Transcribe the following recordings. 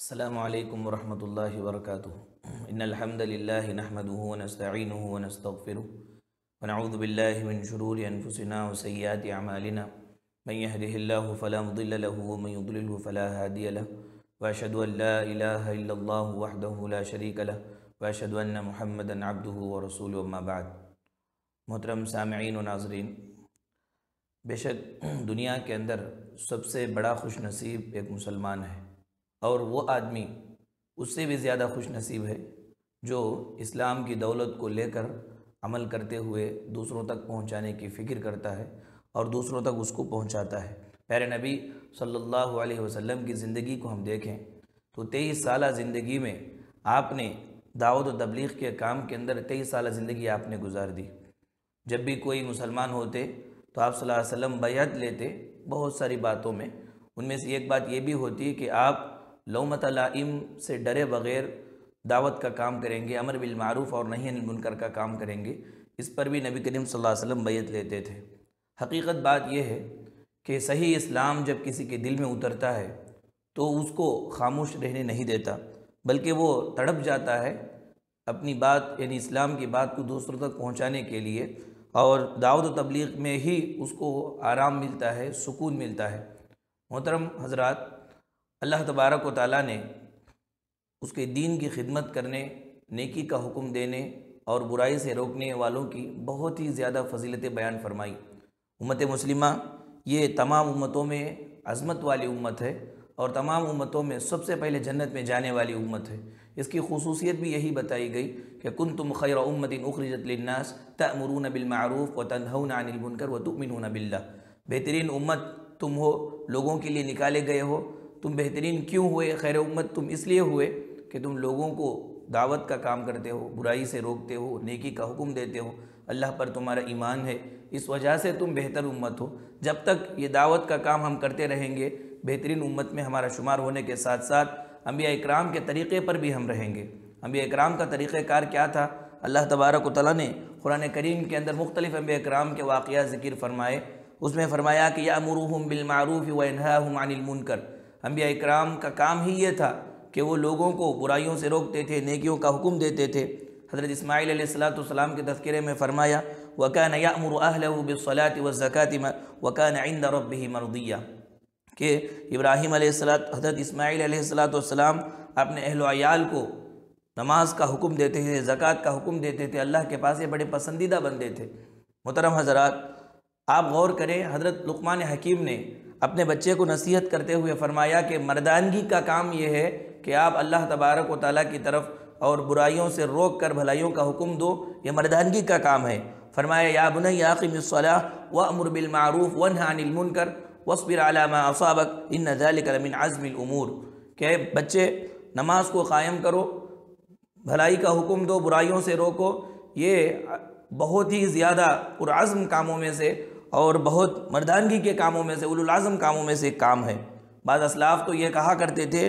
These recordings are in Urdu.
السلام علیکم ورحمت اللہ وبرکاتہ ان الحمد للہ نحمده ونستعینه ونستغفره ونعوذ باللہ من شرور انفسنا وسیئات اعمالنا من يهده اللہ فلا مضل له ومن يضلله فلا هادی له واشد ان لا الہ الا اللہ وحده لا شریک له واشد ان محمد عبده ورسول وما بعد محترم سامعین و ناظرین بے شک دنیا کے اندر سب سے بڑا خوش نصیب ایک مسلمان ہے اور وہ آدمی اس سے بھی زیادہ خوش نصیب ہے جو اسلام کی دولت کو لے کر عمل کرتے ہوئے دوسروں تک پہنچانے کی فکر کرتا ہے اور دوسروں تک اس کو پہنچاتا ہے پیارے نبی صلی اللہ علیہ وسلم کی زندگی کو ہم دیکھیں تو تیئیس سالہ زندگی میں آپ نے دعوت و تبلیغ کے کام کے اندر تیئیس سالہ زندگی آپ نے گزار دی جب بھی کوئی مسلمان ہوتے تو آپ صلی اللہ علیہ وسلم بیعت لیتے بہت ساری باتوں میں ان میں سے ایک بات یہ بھی ہوتی ہے کہ آپ لومت علائم سے ڈرے بغیر دعوت کا کام کریں گے امر بالمعروف اور نہیں المنکر کا کام کریں گے اس پر بھی نبی کریم صلی اللہ علیہ وسلم بیعت لیتے تھے حقیقت بات یہ ہے کہ صحیح اسلام جب کسی کے دل میں اترتا ہے تو اس کو خاموش رہنے نہیں دیتا بلکہ وہ تڑپ جاتا ہے اپنی بات یعنی اسلام کی بات کو دوسروں تک پہنچانے کے لیے اور دعوت و تبلیغ میں ہی اس کو آرام ملتا ہے سکون ملتا ہے محترم حضرات اللہ تبارک و تعالیٰ نے اس کے دین کی خدمت کرنے نیکی کا حکم دینے اور برائی سے روکنے والوں کی بہت ہی زیادہ فضیلت بیان فرمائی امت مسلمہ یہ تمام امتوں میں عظمت والی امت ہے اور تمام امتوں میں سب سے پہلے جنت میں جانے والی امت ہے اس کی خصوصیت بھی یہی بتائی گئی کہ کن تم خیر امت اخرجت للناس تأمرون بالمعروف و تنہون عن المنکر و تؤمنون باللہ بہترین امت تم ہو لوگوں کے لیے نکالے گئے ہو تم بہترین کیوں ہوئے خیر امت تم اس لیے ہوئے کہ تم لوگوں کو دعوت کا کام کرتے ہو برائی سے روکتے ہو نیکی کا حکم دیتے ہو اللہ پر تمہارا ایمان ہے اس وجہ سے تم بہتر امت ہو جب تک یہ دعوت کا کام ہم کرتے رہیں گے بہترین امت میں ہمارا شمار ہونے کے ساتھ ساتھ انبیاء اکرام کے طریقے پر بھی ہم رہیں گے انبیاء اکرام کا طریقہ کار کیا تھا اللہ تبارک و تعالیٰ نے قرآن کریم کے اندر مختلف انبیاء اکرام کے واقعہ ذکر فرمائے اس میں فرمایا کہ یا بالمعروف و عن المنکر انبیاء اکرام کا کام ہی یہ تھا کہ وہ لوگوں کو برائیوں سے روکتے تھے نیکیوں کا حکم دیتے تھے حضرت اسماعیل علیہ السلاۃ السلام کے تذکرے میں فرمایا وَكَانَ يَأْمُرُ أَهْلَهُ بِالصَّلَاةِ وَالزَّكَاةِ وَكَانَ عِنْدَ رَبِّهِ بھی کہ ابراہیم علیہ السلاۃ حضرت اسماعیل علیہ السلاۃ والسلام اپنے عیال کو نماز کا حکم دیتے تھے زکوٰۃ کا حکم دیتے تھے اللہ کے پاس یہ بڑے پسندیدہ بندے تھے محترم حضرات آپ غور کریں حضرت لقمان حکیم نے اپنے بچے کو نصیحت کرتے ہوئے فرمایا کہ مردانگی کا کام یہ ہے کہ آپ اللہ تبارک و تعالیٰ کی طرف اور برائیوں سے روک کر بھلائیوں کا حکم دو یہ مردانگی کا کام ہے فرمایا یا بنی یاقم الصلاح و امر بالمعروف و نہان المن کر علی ما اسابق ان نظال من عزم الامور کہ بچے نماز کو قائم کرو بھلائی کا حکم دو برائیوں سے روکو یہ بہت ہی زیادہ پرعزم کاموں میں سے اور بہت مردانگی کے کاموں میں سے العظم کاموں میں سے ایک کام ہے بعض اسلاف تو یہ کہا کرتے تھے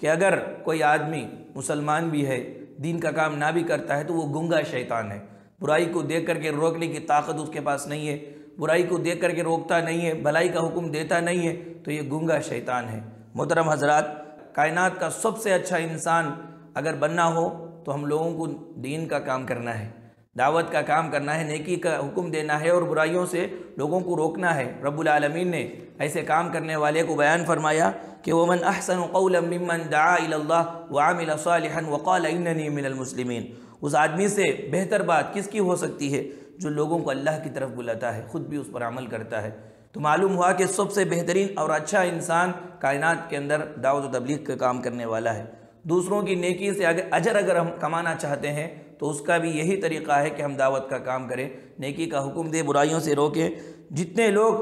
کہ اگر کوئی آدمی مسلمان بھی ہے دین کا کام نہ بھی کرتا ہے تو وہ گنگا شیطان ہے برائی کو دیکھ کر کے روکنے کی طاقت اس کے پاس نہیں ہے برائی کو دیکھ کر کے روکتا نہیں ہے بھلائی کا حکم دیتا نہیں ہے تو یہ گنگا شیطان ہے محترم حضرات کائنات کا سب سے اچھا انسان اگر بننا ہو تو ہم لوگوں کو دین کا کام کرنا ہے دعوت کا کام کرنا ہے نیکی کا حکم دینا ہے اور برائیوں سے لوگوں کو روکنا ہے رب العالمین نے ایسے کام کرنے والے کو بیان فرمایا کہ امن احسن داَََََََََََََََََََََََََََََََََََََََََََََََََسلميينينينيني اس آدمی سے بہتر بات کس کی ہو سکتی ہے جو لوگوں کو اللہ کی طرف بلاتا ہے خود بھی اس پر عمل کرتا ہے تو معلوم ہوا کہ سب سے بہترین اور اچھا انسان کائنات کے اندر دعوت و تبلیغ کا کام کرنے والا ہے دوسروں کی نیکی سے اجر اگر ہم کمانا چاہتے ہیں تو اس کا بھی یہی طریقہ ہے کہ ہم دعوت کا کام کریں نیکی کا حکم دے برائیوں سے روکیں جتنے لوگ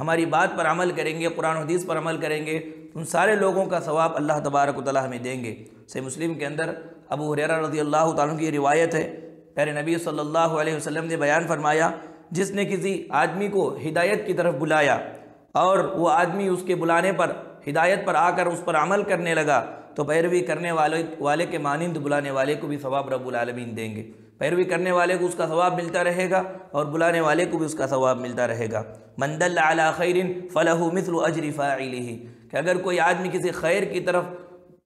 ہماری بات پر عمل کریں گے قرآن حدیث پر عمل کریں گے ان سارے لوگوں کا ثواب اللہ تبارک و تعالیٰ ہمیں دیں گے صحیح مسلم کے اندر ابو حریرہ رضی اللہ تعالیٰ کی روایت ہے پیارے نبی صلی اللہ علیہ وسلم نے بیان فرمایا جس نے کسی آدمی کو ہدایت کی طرف بلایا اور وہ آدمی اس کے بلانے پر ہدایت پر آ کر اس پر عمل کرنے لگا تو پیروی کرنے والے والے کے مانند بلانے والے کو بھی ثواب رب العالمین دیں گے پیروی کرنے والے کو اس کا ثواب ملتا رہے گا اور بلانے والے کو بھی اس کا ثواب ملتا رہے گا مند علی خیر فلاح مثل اجر فاعلہ کہ اگر کوئی آدمی کسی خیر کی طرف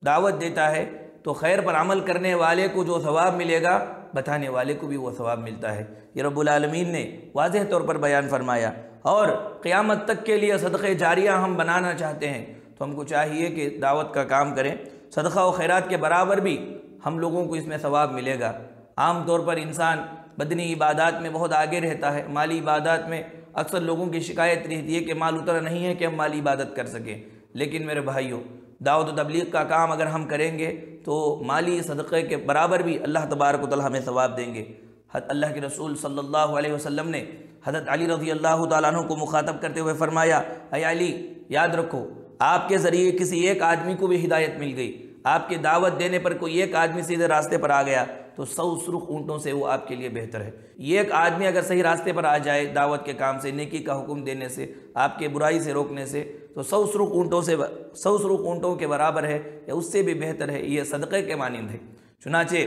دعوت دیتا ہے تو خیر پر عمل کرنے والے کو جو ثواب ملے گا بتانے والے کو بھی وہ ثواب ملتا ہے یہ رب العالمین نے واضح طور پر بیان فرمایا اور قیامت تک کے لیے صدقے جاریہ ہم بنانا چاہتے ہیں تو ہم کو چاہیے کہ دعوت کا کام کریں صدقہ و خیرات کے برابر بھی ہم لوگوں کو اس میں ثواب ملے گا عام طور پر انسان بدنی عبادات میں بہت آگے رہتا ہے مالی عبادات میں اکثر لوگوں کی شکایت رہتی ہے کہ مال اترا نہیں ہے کہ ہم مالی عبادت کر سکیں لیکن میرے بھائیوں دعوت و تبلیغ کا کام اگر ہم کریں گے تو مالی صدقے کے برابر بھی اللہ تبارک و تعالی ہمیں ثواب دیں گے اللہ کے رسول صلی اللہ علیہ وسلم نے حضرت علی رضی اللہ تعالیٰ عنہ کو مخاطب کرتے ہوئے فرمایا اے علی یاد رکھو آپ کے ذریعے کسی ایک آدمی کو بھی ہدایت مل گئی آپ کی دعوت دینے پر کوئی ایک آدمی سیدھے راستے پر آ گیا تو سو سرخ اونٹوں سے وہ آپ کے لیے بہتر ہے یہ ایک آدمی اگر صحیح راستے پر آ جائے دعوت کے کام سے نیکی کا حکم دینے سے آپ کے برائی سے روکنے سے تو سو سرخ اونٹوں سے سو سرخ اونٹوں کے برابر ہے یا اس سے بھی بہتر ہے یہ صدقے کے مانند ہے چنانچہ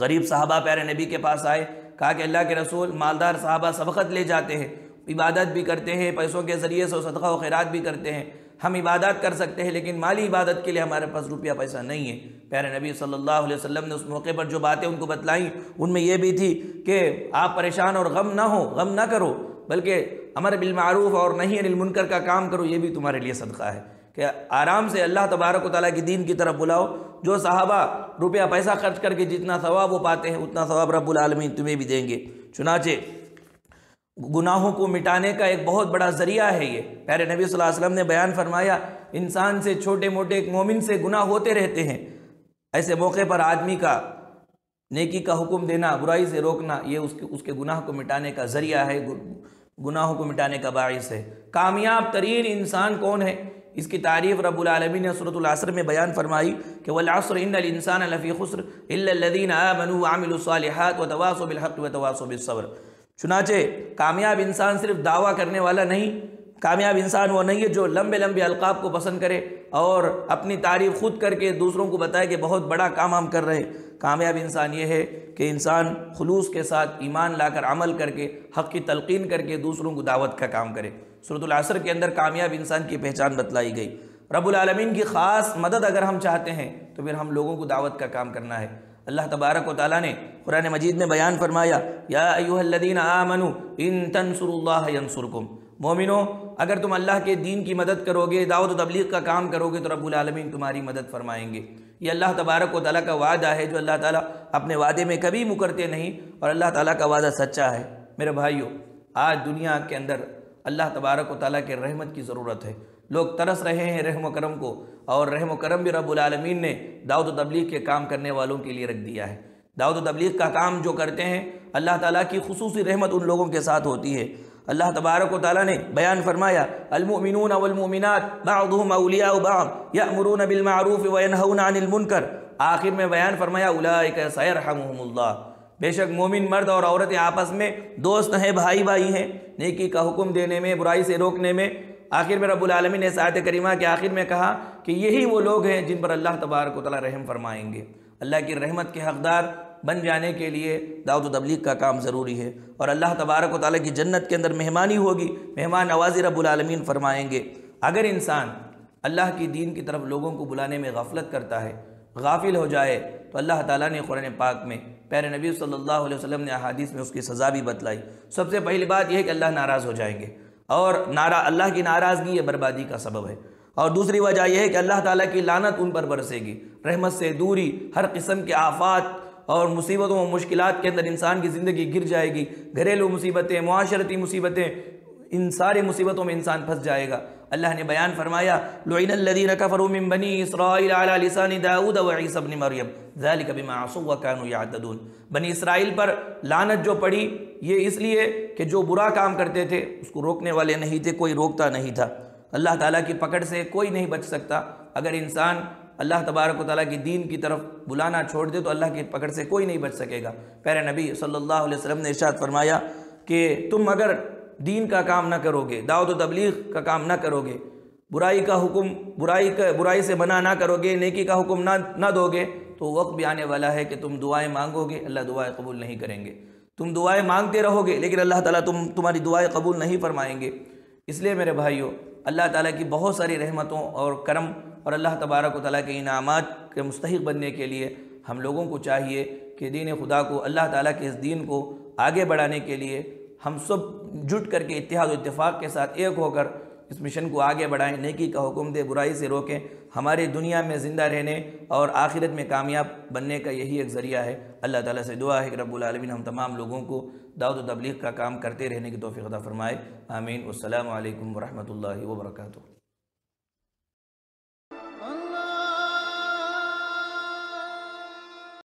غریب صحابہ پیارے نبی کے پاس آئے کہا کہ اللہ کے رسول مالدار صحابہ سبقت لے جاتے ہیں عبادت بھی کرتے ہیں پیسوں کے ذریعے سے صدقہ و خیرات بھی کرتے ہیں ہم عبادات کر سکتے ہیں لیکن مالی عبادت کے لیے ہمارے پاس روپیہ پیسہ نہیں ہے پیارے نبی صلی اللہ علیہ وسلم نے اس موقع پر جو باتیں ان کو بتلائیں ان میں یہ بھی تھی کہ آپ پریشان اور غم نہ ہو غم نہ کرو بلکہ امر بالمعروف اور نہیں ان المنکر کا کام کرو یہ بھی تمہارے لیے صدقہ ہے کہ آرام سے اللہ تبارک و تعالیٰ کی دین کی طرف بلاؤ جو صحابہ روپیہ پیسہ خرچ کر کے جتنا ثواب وہ پاتے ہیں اتنا ثواب رب العالمین تمہیں بھی دیں گے چنانچہ گناہوں کو مٹانے کا ایک بہت بڑا ذریعہ ہے یہ پیارے نبی صلی اللہ علیہ وسلم نے بیان فرمایا انسان سے چھوٹے موٹے ایک مومن سے گناہ ہوتے رہتے ہیں ایسے موقع پر آدمی کا نیکی کا حکم دینا برائی سے روکنا یہ اس کے گناہ کو مٹانے کا ذریعہ ہے گناہوں کو مٹانے کا باعث ہے کامیاب ترین انسان کون ہے اس کی تعریف رب العالمین نے صورت العصر میں بیان فرمائی کہ ان لفی خسر الدین چنانچہ کامیاب انسان صرف دعویٰ کرنے والا نہیں کامیاب انسان وہ نہیں ہے جو لمبے لمبے القاب کو پسند کرے اور اپنی تعریف خود کر کے دوسروں کو بتائے کہ بہت بڑا کام ہم کر رہے ہیں کامیاب انسان یہ ہے کہ انسان خلوص کے ساتھ ایمان لا کر عمل کر کے حق کی تلقین کر کے دوسروں کو دعوت کا کام کرے صورت العصر کے اندر کامیاب انسان کی پہچان بتلائی گئی رب العالمین کی خاص مدد اگر ہم چاہتے ہیں تو پھر ہم لوگوں کو دعوت کا کام کرنا ہے اللہ تبارک و تعالیٰ نے قرآن مجید میں بیان فرمایا یا ایوہ الذین آمنوا ان تنصر اللہ ینصرکم مومنو اگر تم اللہ کے دین کی مدد کرو گے دعوت و تبلیغ کا کام کرو گے تو رب العالمین تمہاری مدد فرمائیں گے یہ اللہ تبارک و تعالیٰ کا وعدہ ہے جو اللہ تعالیٰ اپنے وعدے میں کبھی مکرتے نہیں اور اللہ تعالیٰ کا وعدہ سچا ہے میرے بھائیو آج دنیا کے اندر اللہ تبارک و تعالیٰ کے رحمت کی ضرورت ہے لوگ ترس رہے ہیں رحم و کرم کو اور رحم و کرم بھی رب العالمین نے دعوت و تبلیغ کے کام کرنے والوں کے لیے رکھ دیا ہے دعوت و تبلیغ کا کام جو کرتے ہیں اللہ تعالیٰ کی خصوصی رحمت ان لوگوں کے ساتھ ہوتی ہے اللہ تبارک و تعالیٰ نے بیان فرمایا المؤمنون والمؤمنات بعضهم اولیاء و یأمرون بالمعروف وینہون عن المنکر آخر میں بیان فرمایا سیرحمهم اللہ بے شک مومن مرد اور عورتیں آپس میں دوست ہیں بھائی بھائی ہیں نیکی کا حکم دینے میں برائی سے روکنے میں آخر میں رب العالمین نے آیت کریمہ کے آخر میں کہا کہ یہی وہ لوگ ہیں جن پر اللہ تبارک و تعالی رحم فرمائیں گے اللہ کی رحمت کے حقدار بن جانے کے لیے دعوت و تبلیغ کا کام ضروری ہے اور اللہ تبارک و تعالی کی جنت کے اندر مہمانی ہوگی مہمان نوازی رب العالمین فرمائیں گے اگر انسان اللہ کی دین کی طرف لوگوں کو بلانے میں غفلت کرتا ہے غافل ہو جائے تو اللہ تعالیٰ نے قرآن پاک میں پیارے نبی صلی اللہ علیہ وسلم نے احادیث میں اس کی سزا بھی بتلائی سب سے پہلی بات یہ ہے کہ اللہ ناراض ہو جائیں گے اور نارا اللہ کی ناراضگی یہ بربادی کا سبب ہے اور دوسری وجہ یہ ہے کہ اللہ تعالیٰ کی لانت ان پر برسے گی رحمت سے دوری ہر قسم کے آفات اور مصیبتوں اور مشکلات کے اندر انسان کی زندگی گر جائے گی گھریلو مصیبتیں معاشرتی مصیبتیں ان ساری مصیبتوں میں انسان پھنس جائے گا اللہ نے بیان فرمایا لینی الذین کفروا من بنی اسرائیل پر لانت جو پڑی یہ اس لیے کہ جو برا کام کرتے تھے اس کو روکنے والے نہیں تھے کوئی روکتا نہیں تھا اللہ تعالیٰ کی پکڑ سے کوئی نہیں بچ سکتا اگر انسان اللہ تبارک و تعالیٰ کی دین کی طرف بلانا چھوڑ دے تو اللہ کی پکڑ سے کوئی نہیں بچ سکے گا پیرے نبی صلی اللہ علیہ وسلم نے ارشاد فرمایا کہ تم اگر دین کا کام نہ کرو گے دعوت و تبلیغ کا کام نہ کرو گے برائی کا حکم برائی کا برائی سے بنا نہ کرو گے نیکی کا حکم نہ دو گے تو وقت بھی آنے والا ہے کہ تم دعائیں مانگو گے اللہ دعائیں قبول نہیں کریں گے تم دعائیں مانگتے رہو گے لیکن اللہ تعالیٰ تم تمہاری دعائیں قبول نہیں فرمائیں گے اس لیے میرے بھائیوں اللہ تعالیٰ کی بہت ساری رحمتوں اور کرم اور اللہ تبارک و تعالیٰ کے انعامات کے مستحق بننے کے لیے ہم لوگوں کو چاہیے کہ دین خدا کو اللہ تعالیٰ کے اس دین کو آگے بڑھانے کے لیے ہم سب جٹ کر کے اتحاد و اتفاق کے ساتھ ایک ہو کر اس مشن کو آگے بڑھائیں نیکی کا حکم دے برائی سے روکیں ہماری دنیا میں زندہ رہنے اور آخرت میں کامیاب بننے کا یہی ایک ذریعہ ہے اللہ تعالیٰ سے دعا ہے کہ رب العالمین ہم تمام لوگوں کو دعوت و تبلیغ کا کام کرتے رہنے کی توفیق عطا فرمائے آمین السلام علیکم ورحمۃ اللہ وبرکاتہ